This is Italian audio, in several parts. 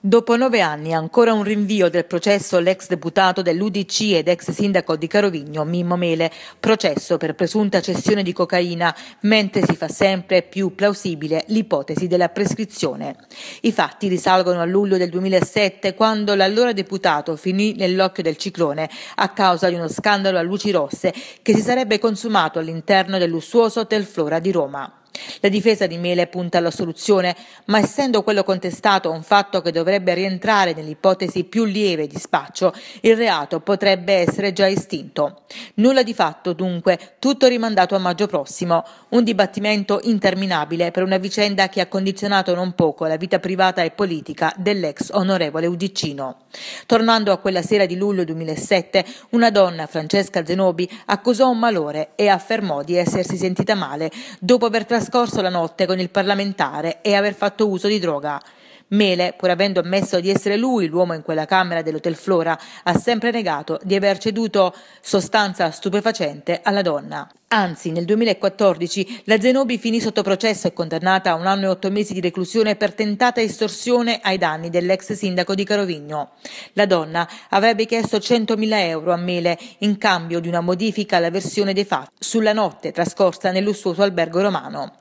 Dopo nove anni ancora un rinvio del processo l'ex deputato dell'UDC ed ex sindaco di Carovigno Mimmo Mele, processo per presunta cessione di cocaina, mentre si fa sempre più plausibile l'ipotesi della prescrizione. I fatti risalgono a luglio del 2007 quando l'allora deputato finì nell'occhio del ciclone a causa di uno scandalo a luci rosse che si sarebbe consumato all'interno del lussuoso Hotel Flora di Roma. La difesa di Mele punta alla soluzione, ma essendo quello contestato un fatto che dovrebbe rientrare nell'ipotesi più lieve di spaccio, il reato potrebbe essere già estinto. Nulla di fatto, dunque, tutto rimandato a maggio prossimo. Un dibattimento interminabile per una vicenda che ha condizionato non poco la vita privata e politica dell'ex onorevole Udicino. Tornando a quella sera di luglio 2007, una donna, Francesca Zenobi, accusò un malore e affermò di essersi sentita male dopo aver trascorso la notte con il parlamentare e aver fatto uso di droga. Mele, pur avendo ammesso di essere lui l'uomo in quella camera dell'Hotel Flora, ha sempre negato di aver ceduto sostanza stupefacente alla donna. Anzi, nel 2014 la Zenobi finì sotto processo e condannata a un anno e otto mesi di reclusione per tentata estorsione ai danni dell'ex sindaco di Carovigno. La donna avrebbe chiesto 100.000 euro a Mele in cambio di una modifica alla versione dei fatti sulla notte trascorsa nel lussuoso albergo romano.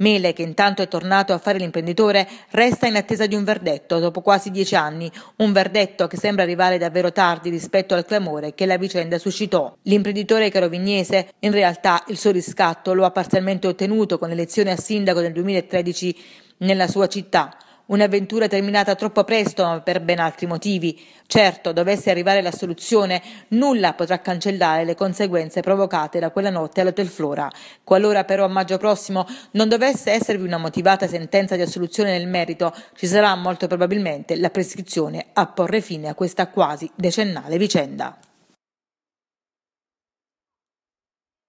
Mele, che intanto è tornato a fare l'imprenditore, resta in attesa di un verdetto dopo quasi dieci anni, un verdetto che sembra arrivare davvero tardi rispetto al clamore che la vicenda suscitò. L'imprenditore carovignese, in realtà il suo riscatto lo ha parzialmente ottenuto con l'elezione a sindaco nel 2013 nella sua città. Un'avventura terminata troppo presto, ma per ben altri motivi. Certo, dovesse arrivare la soluzione, nulla potrà cancellare le conseguenze provocate da quella notte all'Hotel Flora. Qualora però a maggio prossimo non dovesse esservi una motivata sentenza di assoluzione nel merito, ci sarà molto probabilmente la prescrizione a porre fine a questa quasi decennale vicenda.